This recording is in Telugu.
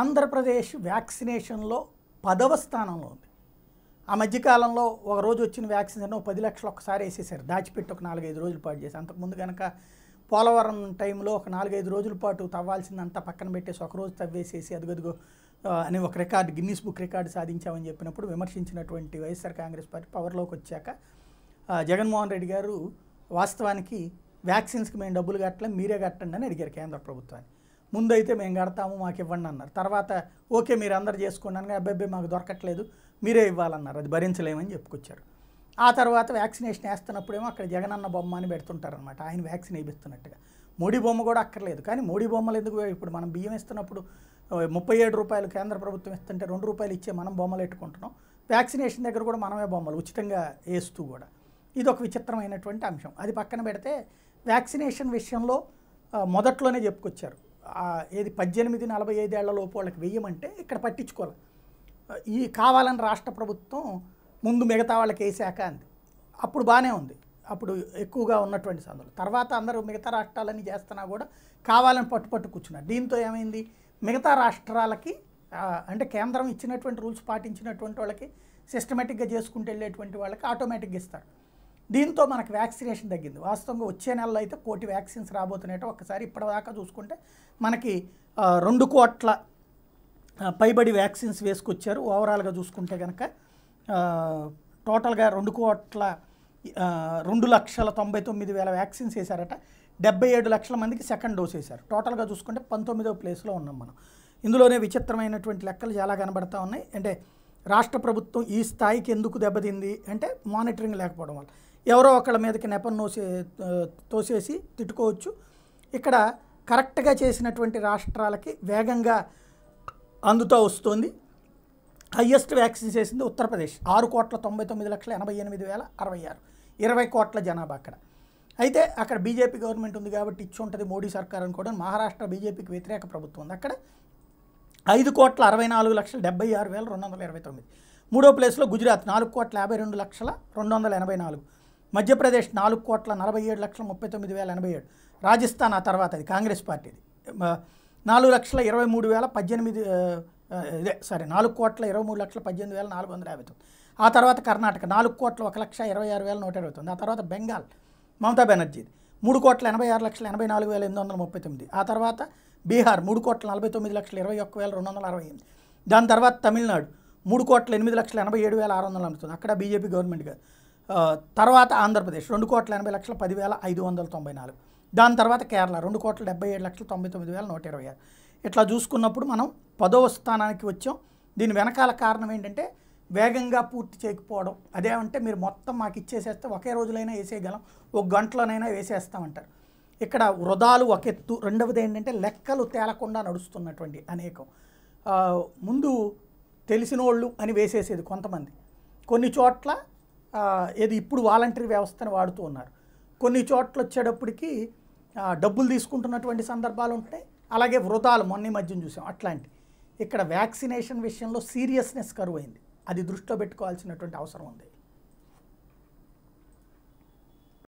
ఆంధ్రప్రదేశ్ వ్యాక్సినేషన్లో పదవ స్థానంలో ఉంది ఆ మధ్యకాలంలో ఒక రోజు వచ్చిన వ్యాక్సిన్ పది లక్షలు ఒకసారి వేసేసారు దాచిపెట్టి ఒక నాలుగైదు రోజుల పాటు చేసి అంతకుముందు కనుక పోలవరం టైంలో ఒక నాలుగైదు రోజుల పాటు తవ్వాల్సిందంతా పక్కన పెట్టేసి ఒకరోజు తవ్వేసేసి అదిగదిగో అని ఒక రికార్డు గిన్నీస్ బుక్ రికార్డు సాధించామని చెప్పినప్పుడు విమర్శించినటువంటి వైఎస్ఆర్ కాంగ్రెస్ పార్టీ పవర్లోకి వచ్చాక జగన్మోహన్ రెడ్డి గారు వాస్తవానికి వ్యాక్సిన్స్కి మేము డబ్బులు కట్టలేం మీరే కట్టండి అని అడిగారు కేంద్ర ప్రభుత్వాన్ని ముందైతే మేము కడతాము మాకు ఇవ్వండి అన్నారు తర్వాత ఓకే మీరు అందరు చేసుకోండి అనగా అబ్బాయి మాకు దొరకట్లేదు మీరే ఇవ్వాలన్నారు అది భరించలేమని చెప్పుకొచ్చారు ఆ తర్వాత వ్యాక్సినేషన్ వేస్తున్నప్పుడేమో అక్కడ జగనన్న బొమ్మ అని పెడుతుంటారనమాట ఆయన వ్యాక్సిన్ వేయిస్తున్నట్టుగా మోడీ బొమ్మ కూడా అక్కర్లేదు కానీ మోడీ బొమ్మలు ఎందుకు ఇప్పుడు మనం బియ్యం ఇస్తున్నప్పుడు ముప్పై ఏడు రూపాయలు కేంద్ర ప్రభుత్వం ఇస్తుంటే రెండు రూపాయలు ఇచ్చే మనం బొమ్మలు పెట్టుకుంటున్నాం వ్యాక్సినేషన్ దగ్గర కూడా మనమే బొమ్మలు ఉచితంగా వేస్తూ కూడా ఇది ఒక విచిత్రమైనటువంటి అంశం అది పక్కన పెడితే వ్యాక్సినేషన్ విషయంలో మొదట్లోనే చెప్పుకొచ్చారు ఏది పద్దెనిమిది నలభై ఐదేళ్ల లోపు వాళ్ళకి వెయ్యమంటే ఇక్కడ పట్టించుకోవాలి ఈ కావాలని రాష్ట్ర ప్రభుత్వం ముందు మిగతా వాళ్ళకి వేసాక అంది అప్పుడు బాగానే ఉంది అప్పుడు ఎక్కువగా ఉన్నటువంటి సందర్భం తర్వాత అందరూ మిగతా రాష్ట్రాలన్నీ చేస్తున్నా కూడా కావాలని పట్టు పట్టు కూర్చున్నారు దీంతో ఏమైంది మిగతా రాష్ట్రాలకి అంటే కేంద్రం ఇచ్చినటువంటి రూల్స్ పాటించినటువంటి వాళ్ళకి సిస్టమేటిక్గా చేసుకుంటూ వెళ్ళేటువంటి వాళ్ళకి ఆటోమేటిక్గా ఇస్తారు దీంతో మనకు వ్యాక్సినేషన్ తగ్గింది వాస్తవంగా వచ్చే నెలలో అయితే కోటి వ్యాక్సిన్స్ రాబోతున్నాయి ఒక్కసారి ఇప్పటిదాకా చూసుకుంటే మనకి రెండు కోట్ల పైబడి వ్యాక్సిన్స్ వేసుకొచ్చారు ఓవరాల్గా చూసుకుంటే కనుక టోటల్గా రెండు కోట్ల రెండు లక్షల తొంభై తొమ్మిది వేల వ్యాక్సిన్స్ వేశారట డెబ్బై ఏడు లక్షల మందికి సెకండ్ డోస్ వేశారు టోటల్గా చూసుకుంటే పంతొమ్మిదవ ప్లేస్లో ఉన్నాం మనం ఇందులోనే విచిత్రమైనటువంటి లెక్కలు చాలా కనబడతా ఉన్నాయి అంటే రాష్ట్ర ప్రభుత్వం ఈ స్థాయికి ఎందుకు దెబ్బతింది అంటే మానిటరింగ్ లేకపోవడం వల్ల ఎవరో ఒకళ్ళ మీదకి నెపం నోసే తోసేసి తిట్టుకోవచ్చు ఇక్కడ కరెక్ట్గా చేసినటువంటి రాష్ట్రాలకి వేగంగా అందుతూ వస్తుంది హయ్యెస్ట్ వ్యాక్సిన్ చేసింది ఉత్తరప్రదేశ్ ఆరు కోట్ల తొంభై తొమ్మిది లక్షల ఎనభై ఎనిమిది వేల అరవై ఆరు ఇరవై కోట్ల జనాభా అక్కడ అయితే అక్కడ బీజేపీ గవర్నమెంట్ ఉంది కాబట్టి ఇచ్చి ఉంటుంది మోడీ సర్కార్ అని కూడా మహారాష్ట్ర బీజేపీకి వ్యతిరేక ప్రభుత్వం ఉంది అక్కడ ఐదు కోట్ల అరవై నాలుగు లక్షల డెబ్బై ఆరు వేల రెండు వందల ఇరవై తొమ్మిది మూడో ప్లేస్లో గుజరాత్ నాలుగు కోట్ల యాభై రెండు లక్షల రెండు వందల ఎనభై నాలుగు మధ్యప్రదేశ్ నాలుగు కోట్ల నలభై ఏడు లక్షల ముప్పై తొమ్మిది వేల ఎనభై ఏడు రాజస్థాన్ ఆ తర్వాత అది కాంగ్రెస్ పార్టీది నాలుగు లక్షల ఇరవై మూడు వేల పద్దెనిమిది ఇదే సారీ నాలుగు కోట్ల ఇరవై మూడు లక్షల పద్దెనిమిది వేల నాలుగు వందల యాభై తొమ్మిది ఆ తర్వాత కర్ణాటక నాలుగు కోట్ల ఒక లక్ష ఇరవై ఆరు వేల నూట ఇరవై తొమ్మిది ఆ తర్వాత బెంగాల్ మమతా బెనర్జీది మూడు కోట్ల ఎనభై ఆరు లక్షల ఎనభై నాలుగు వేల ఎనిమిది వందల ముప్పై తొమ్మిది ఆ తర్వాత బీహార్ మూడు కోట్ల నలభై తొమ్మిది లక్షల ఇరవై ఒక్క వేల రెండు వందల అరవై ఎనిమిది దాని తర్వాత తమిళనాడు మూడు కోట్ల ఎనిమిది లక్షల ఎనభై ఏడు వేల ఆరు వందల అమ్ముతుంది అక్కడ బీజేపీ గవర్నమెంట్ కాదు తర్వాత ఆంధ్రప్రదేశ్ రెండు కోట్ల ఎనభై లక్షల పదివేల ఐదు వందల తొంభై నాలుగు దాని తర్వాత కేరళ రెండు కోట్ల డెబ్బై ఏడు లక్షల తొంభై తొమ్మిది వేల నూట ఇరవై ఆరు ఇట్లా చూసుకున్నప్పుడు మనం పదవ స్థానానికి వచ్చాం దీని వెనకాల కారణం ఏంటంటే వేగంగా పూర్తి చేయకపోవడం అదేమంటే మీరు మొత్తం మాకు ఇచ్చేసేస్తే ఒకే రోజులైనా వేసేయగలం ఒక గంటలోనైనా వేసేస్తామంటారు ఇక్కడ వృధాలు ఒక ఎత్తు రెండవది ఏంటంటే లెక్కలు తేలకుండా నడుస్తున్నటువంటి అనేకం ముందు తెలిసినోళ్ళు అని వేసేసేది కొంతమంది కొన్ని చోట్ల ఏది ఇప్పుడు వాలంటరీ వ్యవస్థను వాడుతూ ఉన్నారు కొన్ని చోట్ల వచ్చేటప్పటికి డబ్బులు తీసుకుంటున్నటువంటి సందర్భాలు ఉంటాయి అలాగే వృధాలు మొన్న మధ్యం చూసాం అట్లాంటి ఇక్కడ వ్యాక్సినేషన్ విషయంలో సీరియస్నెస్ అయింది అది దృష్టిలో పెట్టుకోవాల్సినటువంటి అవసరం ఉంది